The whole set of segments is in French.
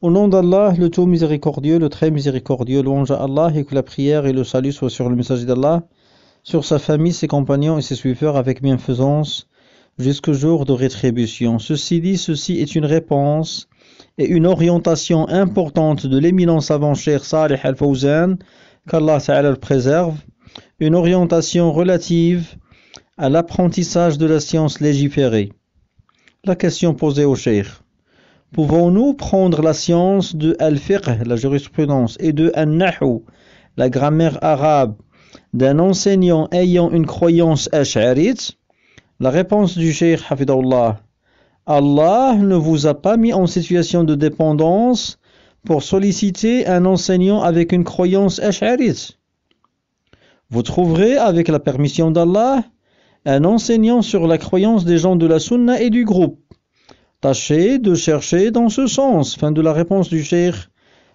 Au nom d'Allah, le tout miséricordieux, le très miséricordieux, louange à Allah et que la prière et le salut soient sur le message d'Allah, sur sa famille, ses compagnons et ses suiveurs avec bienfaisance jusqu'au jour de rétribution. Ceci dit, ceci est une réponse et une orientation importante de l'éminent savant cher Salih al-Fawzan, qu'Allah Ta'ala le préserve, une orientation relative à l'apprentissage de la science légiférée. La question posée au cher. Pouvons-nous prendre la science de al-fiqh, la jurisprudence, et de al-nahu, la grammaire arabe, d'un enseignant ayant une croyance ash'arite La réponse du cheikh Hafidullah Allah ne vous a pas mis en situation de dépendance pour solliciter un enseignant avec une croyance ash'arite. Vous trouverez, avec la permission d'Allah, un enseignant sur la croyance des gens de la sunna et du groupe. Tâchez de chercher dans ce sens. Fin de la réponse du cheikh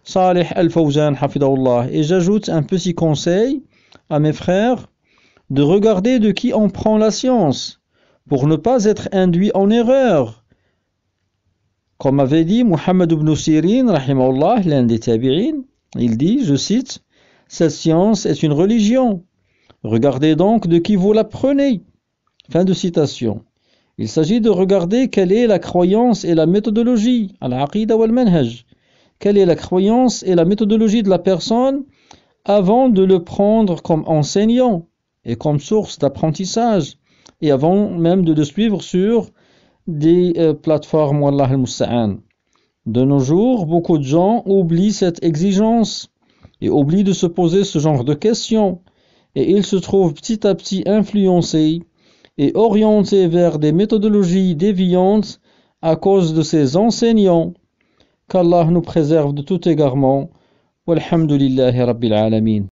Saleh Al-Fawzan, hafidahullah. Et j'ajoute un petit conseil à mes frères de regarder de qui on prend la science pour ne pas être induit en erreur. Comme avait dit Muhammad ibn Sirin, l'un des il dit, je cite, « Cette science est une religion. Regardez donc de qui vous la prenez. » Fin de citation. Il s'agit de regarder quelle est la croyance et la méthodologie, al wal manhaj. Quelle est la croyance et la méthodologie de la personne avant de le prendre comme enseignant et comme source d'apprentissage et avant même de le suivre sur des euh, plateformes Wallah al De nos jours, beaucoup de gens oublient cette exigence et oublient de se poser ce genre de questions et ils se trouvent petit à petit influencés et orienté vers des méthodologies déviantes à cause de ses enseignants. Qu'Allah nous préserve de tout égarement. Walhamdulillahi Rabbil Alameen.